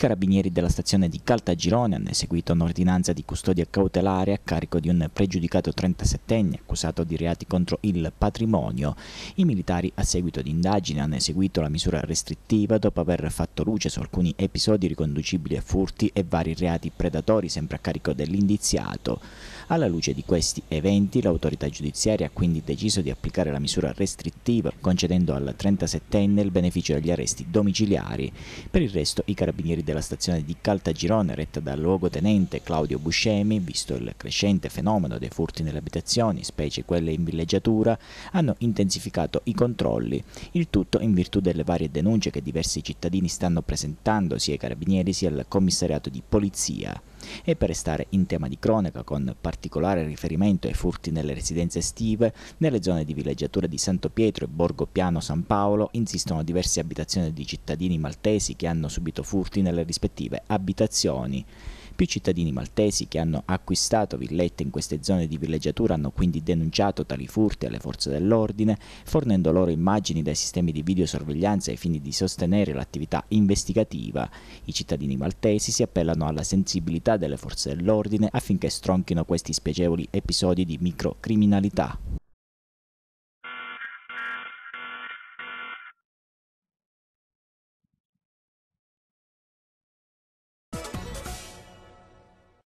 carabinieri della stazione di Caltagirone hanno eseguito un'ordinanza di custodia cautelare a carico di un pregiudicato 37enne accusato di reati contro il patrimonio. I militari a seguito di indagine hanno eseguito la misura restrittiva dopo aver fatto luce su alcuni episodi riconducibili a furti e vari reati predatori sempre a carico dell'indiziato. Alla luce di questi eventi l'autorità giudiziaria ha quindi deciso di applicare la misura restrittiva concedendo al 37enne il beneficio degli arresti domiciliari. Per il resto i carabinieri della stazione di Caltagirone retta dal luogotenente Claudio Buscemi, visto il crescente fenomeno dei furti nelle abitazioni, specie quelle in villeggiatura, hanno intensificato i controlli, il tutto in virtù delle varie denunce che diversi cittadini stanno presentando sia ai carabinieri sia al commissariato di polizia. E per restare in tema di cronaca, con particolare riferimento ai furti nelle residenze estive, nelle zone di villeggiatura di Santo Pietro e Borgo Piano San Paolo insistono diverse abitazioni di cittadini maltesi che hanno subito furti nelle rispettive abitazioni. Più cittadini maltesi che hanno acquistato villette in queste zone di villeggiatura hanno quindi denunciato tali furti alle forze dell'ordine, fornendo loro immagini dai sistemi di videosorveglianza ai fini di sostenere l'attività investigativa. I cittadini maltesi si appellano alla sensibilità delle forze dell'ordine affinché stronchino questi spiacevoli episodi di microcriminalità.